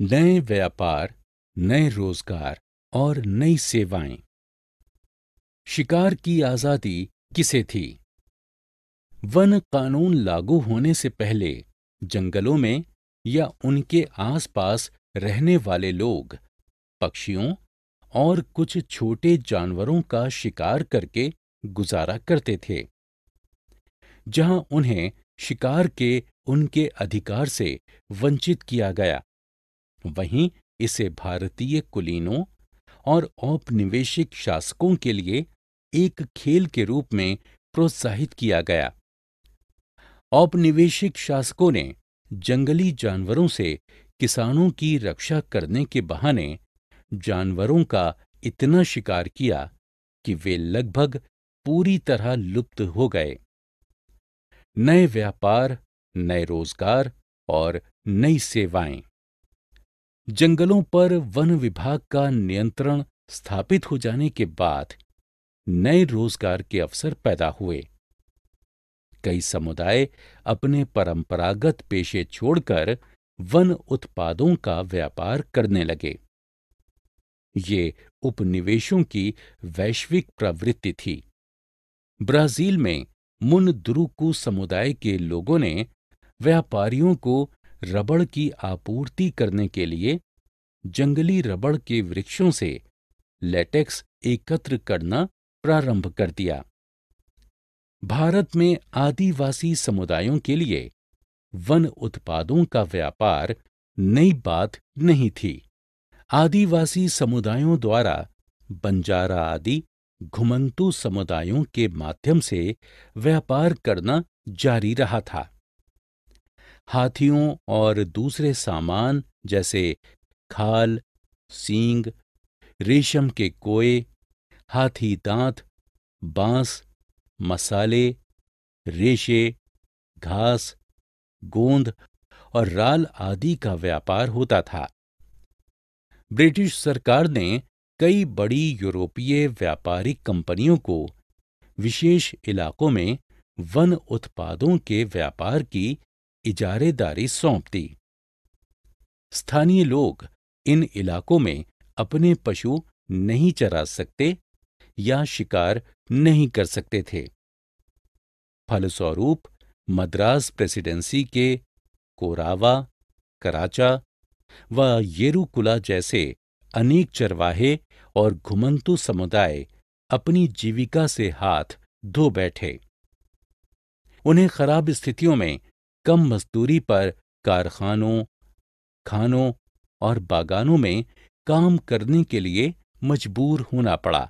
नए व्यापार नए रोजगार और नई सेवाएं शिकार की आजादी किसे थी वन कानून लागू होने से पहले जंगलों में या उनके आसपास रहने वाले लोग पक्षियों और कुछ छोटे जानवरों का शिकार करके गुजारा करते थे जहां उन्हें शिकार के उनके अधिकार से वंचित किया गया वहीं इसे भारतीय कुलीनों और औपनिवेशिक शासकों के लिए एक खेल के रूप में प्रोत्साहित किया गया औपनिवेशिक शासकों ने जंगली जानवरों से किसानों की रक्षा करने के बहाने जानवरों का इतना शिकार किया कि वे लगभग पूरी तरह लुप्त हो गए नए व्यापार नए रोजगार और नई सेवाएं जंगलों पर वन विभाग का नियंत्रण स्थापित हो जाने के बाद नए रोजगार के अवसर पैदा हुए कई समुदाय अपने परंपरागत पेशे छोड़कर वन उत्पादों का व्यापार करने लगे ये उपनिवेशों की वैश्विक प्रवृत्ति थी ब्राजील में मुन दुरुकू समुदाय के लोगों ने व्यापारियों को रबड़ की आपूर्ति करने के लिए जंगली रबड़ के वृक्षों से लेटेक्स एकत्र करना प्रारंभ कर दिया भारत में आदिवासी समुदायों के लिए वन उत्पादों का व्यापार नई बात नहीं थी आदिवासी समुदायों द्वारा बंजारा आदि घुमंतु समुदायों के माध्यम से व्यापार करना जारी रहा था हाथियों और दूसरे सामान जैसे खाल सींग रेशम के कोए हाथी दांत बांस मसाले रेशे घास गोंद और राल आदि का व्यापार होता था ब्रिटिश सरकार ने कई बड़ी यूरोपीय व्यापारिक कंपनियों को विशेष इलाकों में वन उत्पादों के व्यापार की इजारेदारी सौंप दी स्थानीय लोग इन इलाकों में अपने पशु नहीं चरा सकते या शिकार नहीं कर सकते थे फलस्वरूप मद्रास प्रेसिडेंसी के कोरावा कराचा व येरुकुला जैसे अनेक चरवाहे और घुमंतु समुदाय अपनी जीविका से हाथ धो बैठे उन्हें खराब स्थितियों में कम मजदूरी पर कारखानों खानों और बागानों में काम करने के लिए मजबूर होना पड़ा